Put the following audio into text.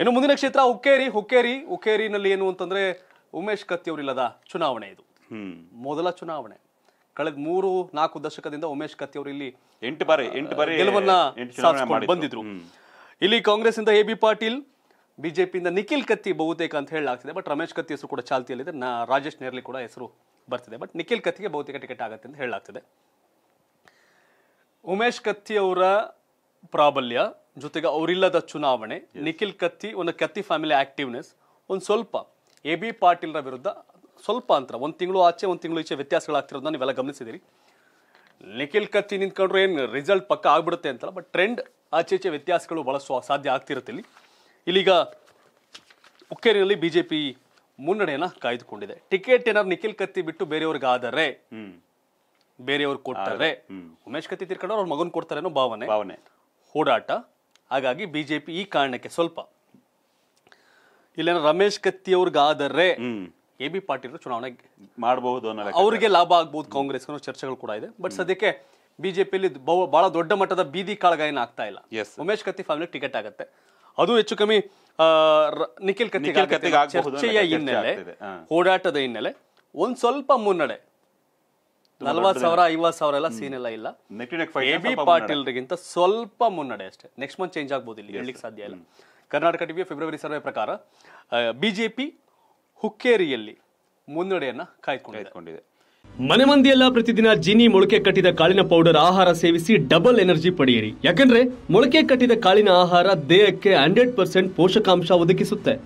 ಇನ್ನು ಮುಂದಿನ ಕ್ಷೇತ್ರ ಹುಕ್ಕೇರಿ ಹುಕ್ಕೇರಿ ಹುಕ್ಕೇರಿನಲ್ಲಿ ಏನು ಅಂತಂದ್ರೆ ಉಮೇಶ್ ಕತ್ತಿ ಅವರಿಲ್ಲದ ಚುನಾವಣೆ ಇದು ಮೊದಲ ಚುನಾವಣೆ ಕಳೆದ ಮೂರು ನಾಲ್ಕು ದಶಕದಿಂದ ಉಮೇಶ್ ಕತ್ತಿ ಅವರು ಇಲ್ಲಿ ಎಂಟು ಬಾರಿ ಎಂಟು ಬಾರಿ ಗೆಲುವನ್ನ ಬಂದಿದ್ರು ಇಲ್ಲಿ ಕಾಂಗ್ರೆಸ್ ಇಂದ ಎ ಬಿ ಪಾಟೀಲ್ ಬಿಜೆಪಿಯಿಂದ ನಿಖಿಲ್ ಕತ್ತಿ ಬಹುತೇಕ ಅಂತ ಹೇಳಲಾಗ್ತಿದೆ ಬಟ್ ರಮೇಶ್ ಕತ್ತಿ ಹೆಸರು ಕೂಡ ಚಾಲ್ತಿಯಲ್ಲಿದೆ ನಾ ರಾಜೇಶ್ ನೇರ್ಲಿ ಕೂಡ ಹೆಸರು ಬರ್ತಿದೆ ಬಟ್ ನಿಖಿಲ್ ಕತ್ತಿಗೆ ಬಹುತೇಕ ಟಿಕೆಟ್ ಆಗುತ್ತೆ ಅಂತ ಹೇಳಲಾಗ್ತಿದೆ ಉಮೇಶ್ ಕತ್ತಿ ಅವರ ಪ್ರಾಬಲ್ಯ ಜೊತೆಗೆ ಅವರಿಲ್ಲದ ಚುನಾವಣೆ ನಿಖಿಲ್ ಕತ್ತಿ ಒಂದು ಕತ್ತಿ ಫ್ಯಾಮಿಲಿ ಆಕ್ಟಿವ್ನೆಸ್ ಒಂದು ಸ್ವಲ್ಪ ಎ ಬಿ ಪಾಟೀಲ್ರ ವಿರುದ್ಧ ಸ್ವಲ್ಪ ಅಂತರ ಒಂದು ತಿಂಗಳು ಆಚೆ ಒಂದು ತಿಂಗಳು ಈಚೆ ವ್ಯತ್ಯಾಸಗಳಾಗ್ತಿರೋದನ್ನ ನೀವೆಲ್ಲ ಗಮನಿಸಿದಿರಿ ನಿಖಿಲ್ ಕತ್ತಿ ನಿಂತ್ಕೊಂಡ್ರು ಏನು ರಿಸಲ್ಟ್ ಪಕ್ಕ ಆಗ್ಬಿಡುತ್ತೆ ಅಂತಲ್ಲ ಬಟ್ ಟ್ರೆಂಡ್ ಆಚೆ ಈಚೆ ವ್ಯತ್ಯಾಸಗಳು ಬಳಸುವ ಸಾಧ್ಯ ಆಗ್ತಿರುತ್ತೆ ಇಲ್ಲಿ ಇಲ್ಲಿಗ ಉಕ್ಕೇರಿನಲ್ಲಿ ಬಿ ಜೆ ಪಿ ಮುನ್ನಡೆಯನ್ನ ಕಾಯ್ದುಕೊಂಡಿದೆ ಟಿಕೆಟ್ ಏನಾದ್ರು ನಿಖಿಲ್ ಕತ್ತಿ ಬಿಟ್ಟು ಬೇರೆಯವ್ರಿಗೆ ಆದರೆ ಬೇರೆಯವ್ರಿಗೆ ಕೊಡ್ತಾರೆ ಉಮೇಶ್ ಕತ್ತಿ ತಿರ್ಕೊಂಡ್ರೆ ಅವ್ರ ಮಗನ್ ಕೊಡ್ತಾರೆ ಅನ್ನೋ ಭಾವನೆ ಭಾವನೆ ಓಡಾಟ ಹಾಗಾಗಿ ಬಿಜೆಪಿ ಈ ಕಾರಣಕ್ಕೆ ಸ್ವಲ್ಪ ಇಲ್ಲೇನೋ ರಮೇಶ್ ಕತ್ತಿ ಅವ್ರಿಗಾದರೆ ಎ ಬಿ ಪಾಟೀಲ್ ಚುನಾವಣೆ ಮಾಡಬಹುದು ಅವರಿಗೆ ಲಾಭ ಆಗ್ಬಹುದು ಕಾಂಗ್ರೆಸ್ ಚರ್ಚೆಗಳು ಕೂಡ ಇದೆ ಬಟ್ ಸದ್ಯಕ್ಕೆ ಬಿಜೆಪಿಯಲ್ಲಿ ಬಹಳ ದೊಡ್ಡ ಮಟ್ಟದ ಬೀದಿ ಕಾಳಗ ಏನು ಆಗ್ತಾ ಇಲ್ಲ ಉಮೇಶ್ ಕತ್ತಿ ಫ್ಯಾಮಿಲಿ ಟಿಕೆಟ್ ಆಗುತ್ತೆ ಅದು ಹೆಚ್ಚು ಕಮ್ಮಿ ನಿಖಿಲ್ ಕತ್ತಿ ಚರ್ಚೆಯ ಹಿನ್ನೆಲೆ ಓಡಾಟದ ಹಿನ್ನೆಲೆ ಒಂದ್ ಸ್ವಲ್ಪ ಮುನ್ನಡೆ ಸಾವಿರ ಸಾವಿರ ಎಲ್ಲ ಇಲ್ಲ ಸ್ವಲ್ಪ ಮುನ್ನಡೆ ಅಷ್ಟೇ ನೆಕ್ಸ್ಟ್ ಮಂತ್ ಚೇಂಜ್ ಆಗ್ಬೋದು ಇಲ್ಲಿ ಹೇಳಿಕ್ ಸಾಧ್ಯ ಇಲ್ಲ ಕರ್ನಾಟಕ ಟಿವಿಯ ಫೆಬ್ರವರಿ ಸರ್ವೆ ಪ್ರಕಾರ ಬಿಜೆಪಿ ಹುಕ್ಕೇರಿಯಲ್ಲಿ ಮುನ್ನಡೆಯನ್ನ ಕಾಯ್ಕೊಂಡಿದೆ ಮನೆ ಮಂದಿಯೆಲ್ಲ ಪ್ರತಿದಿನ ಜಿನಿ ಮೊಳಕೆ ಕಟ್ಟಿದ ಕಾಳಿನ ಪೌಡರ್ ಆಹಾರ ಸೇವಿಸಿ ಡಬಲ್ ಎನರ್ಜಿ ಪಡೆಯಿರಿ ಯಾಕಂದ್ರೆ ಮೊಳಕೆ ಕಟ್ಟಿದ ಕಾಳಿನ ಆಹಾರ ದೇಹಕ್ಕೆ ಹಂಡ್ರೆಡ್ ಪರ್ಸೆಂಟ್ ಪೋಷಕಾಂಶ ಒದಗಿಸುತ್ತೆ